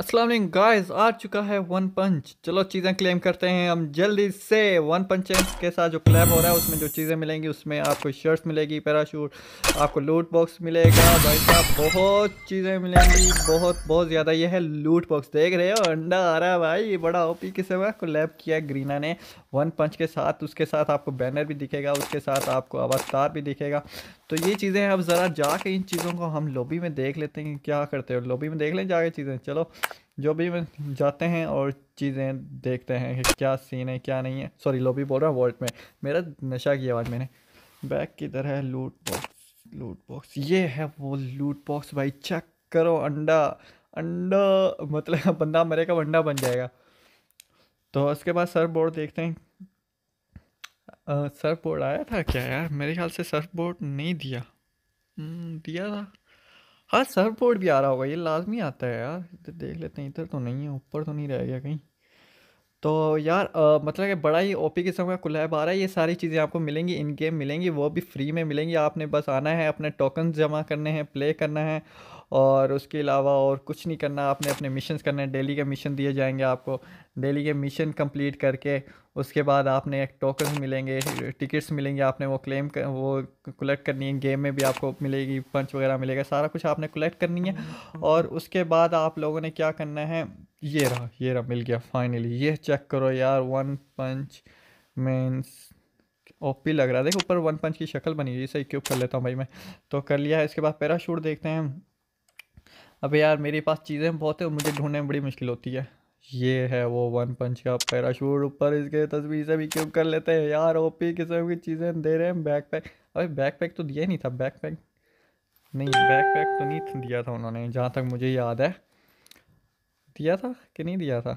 Aslam guys आ चुका है one पंच चलो चीज़ें क्लेम करते हैं हम जल्दी से वन पंच के साथ जो क्लैब हो रहा है उसमें जो चीज़ें मिलेंगी उसमें आपको शर्ट्स मिलेगी पैराशूट आपको लूट बॉक्स मिलेगा भाई साहब बहुत चीज़ें मिलेंगी बहुत बहुत ज़्यादा ये है लूट बॉक्स देख रहे हो अंडा आ रहा है भाई ये बड़ा ओपी किस्म है लैब किया ग्रीना ने वन पंच के साथ उसके साथ आपको बैनर भी दिखेगा उसके साथ आपको तार भी दिखेगा तो ये चीज़ें अब ज़रा जाके इन चीज़ों को हम लॉबी में देख लेते हैं क्या करते हो लॉबी में देख लें जाके चीज़ें चलो जो भी में जाते हैं और चीज़ें देखते हैं कि क्या सीन है क्या नहीं है सॉरी लॉबी बोल रहा है वॉल्ट में मेरा नशा की आवाज़ मैंने बैग किधर है लूट बॉक्स लूट बॉक्स ये है वो लूट बॉक्स भाई चेक करो अंडा अंडा मतलब बंदा मरेगा अंडा बन जाएगा तो उसके बाद सर बोर्ड देखते हैं सर्फ बोर्ड आया था क्या यार मेरे ख्याल से सर्फ बोर्ड नहीं दिया हम्म, दिया था हाँ सर्फ बोर्ड भी आ रहा होगा ये लाजमी आता है यार इधर देख लेते हैं इधर तो नहीं है ऊपर तो नहीं रह गया कहीं तो यार आ, मतलब कि बड़ा ही ओपी किस्म का कुलैब आ रहा है ये सारी चीज़ें आपको मिलेंगी इन गेम मिलेंगी वो भी फ्री में मिलेंगी आपने बस आना है अपने टोकन जमा करने हैं प्ले करना है और उसके अलावा और कुछ नहीं करना आपने अपने मिशंस करने हैं डेली के मिशन दिए जाएंगे आपको डेली के मिशन कंप्लीट करके उसके बाद आपने एक टोकन मिलेंगे टिकट्स मिलेंगे आपने वो क्लेम कर, वो कलेक्ट करनी है गेम में भी आपको मिलेगी पंच वगैरह मिलेगा सारा कुछ आपने कलेक्ट करनी है हम्म, हम्म, हम्म। और उसके बाद आप लोगों ने क्या करना है ये रहा ये रहा मिल गया फाइनली ये चेक करो यार वन पंच मीन्स ओपी लग रहा है देखो ऊपर वन पंच की शक्ल बनी हुई सही इसे कर लेता हूँ भाई मैं तो कर लिया है इसके बाद पैराशूट देखते हैं अब यार मेरे पास चीज़ें बहुत है मुझे ढूंढने में बड़ी मुश्किल होती है ये है वो वन पंच का पैराशूट ऊपर इसके तस्वीर से भी क्यों कर लेते हैं यार ओ पी किस्म की चीज़ें दे रहे हैं बैक पैक अभी बैक पैक तो दिया नहीं था बैक पैक नहीं बैक पैक तो नहीं दिया था उन्होंने जहाँ तक मुझे याद है दिया था कि नहीं दिया था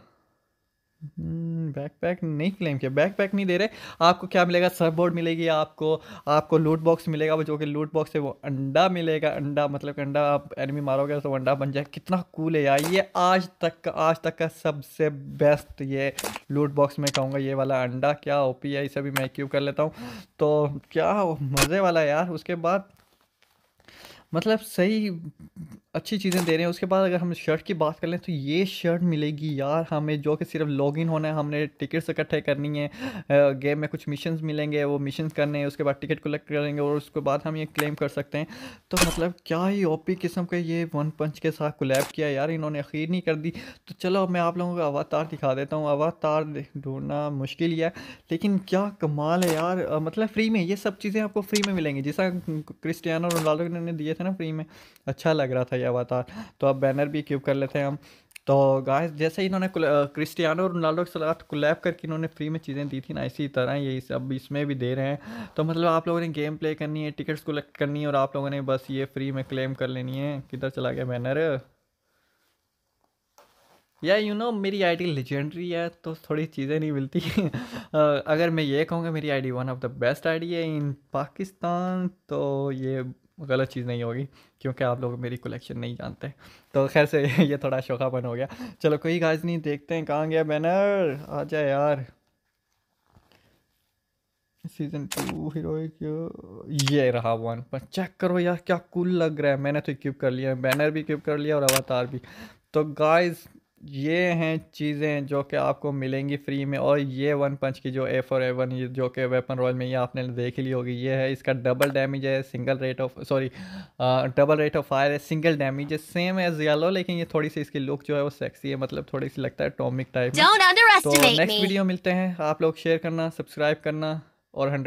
बैक हम्म, पैक नहीं क्लेम किया बैक पैक नहीं दे रहे आपको क्या मिलेगा सर्फ बोर्ड मिलेगी आपको आपको लूट बॉक्स मिलेगा वो जो कि लूट बॉक्स है वो अंडा मिलेगा अंडा मतलब कि अंडा आप एनिमी मारोगे तो अंडा बन जाए कितना कूल है यार ये आज तक का आज तक का सबसे बेस्ट ये लूट बॉक्स में कहूँगा ये वाला अंडा क्या ओ पी है इसे भी मैं क्यों कर लेता हूँ तो क्या मज़े वाला यार उसके बाद मतलब सही अच्छी चीज़ें दे रहे हैं उसके बाद अगर हम शर्ट की बात कर लें तो ये शर्ट मिलेगी यार हमें जो कि सिर्फ लॉगिन होना है हमने टिकट्स इकट्ठे करनी है गेम में कुछ मिशंस मिलेंगे वो मिशंस करने हैं उसके बाद टिकट कलेक्ट करेंगे और उसके बाद हम ये क्लेम कर सकते हैं तो मतलब क्या ही ओपी किस्म का ये वन पंच के साथ कोलैब किया यार इन्होंने अखीर नहीं कर दी तो चलो मैं आप लोगों को अवातार दिखा देता हूँ अवातार ढूंढना मुश्किल ही है लेकिन क्या कमाल है यार मतलब फ्री में ये सब चीज़ें आपको फ्री में मिलेंगी जैसा क्रिस्टियानो रोनाल्डो ने दिए थे ना फ्री में अच्छा लग रहा था बताया हुआ था तो अब बैनर भी क्यूब कर लेते हैं हम तो गाइस जैसे इन्होंने क्रिस्टियानो रोनाल्डो के साथ कोलैब करके इन्होंने फ्री में चीज़ें दी थी ना इसी तरह ये इस, अब इसमें भी दे रहे हैं तो मतलब आप लोगों ने गेम प्ले करनी है टिकट्स कलेक्ट करनी है और आप लोगों ने बस ये फ्री में क्लेम कर लेनी है किधर चला गया बैनर या यू नो मेरी आईडी लेजेंडरी है तो थोड़ी चीज़ें नहीं मिलती अगर मैं ये कहूँगा मेरी ID one of the best ID है इन पाकिस्तान तो ये गलत चीज़ नहीं होगी क्योंकि आप लोग मेरी कलेक्शन नहीं जानते तो खैर से ये थोड़ा शोखापन हो गया चलो कोई गाज नहीं देखते हैं कहाँ गया बैनर आ जाए यार सीज़न टू हीरो ये रहा वन पर चेक करो यार क्या कूल लग रहा है मैंने तो इक्विप कर लिया बैनर भी इक्विप कर लिया और अवतार भी तो गाइस ये हैं चीज़ें जो कि आपको मिलेंगी फ्री में और ये वन पंच की जो ए फॉर ए वन ये जो कि वेपन रॉयल में ये आपने देख ली होगी ये है इसका डबल डैमेज है single rate of sorry double rate of fire है सिंगल डैमेज है सेम एज येलो लेकिन ये थोड़ी सी इसकी लुक जो है वो सेक्सी है मतलब थोड़ी सी लगता है टॉमिक टाइप तो नेक्स्ट वीडियो मिलते हैं आप लोग शेयर करना सब्सक्राइब करना और हंड्रेड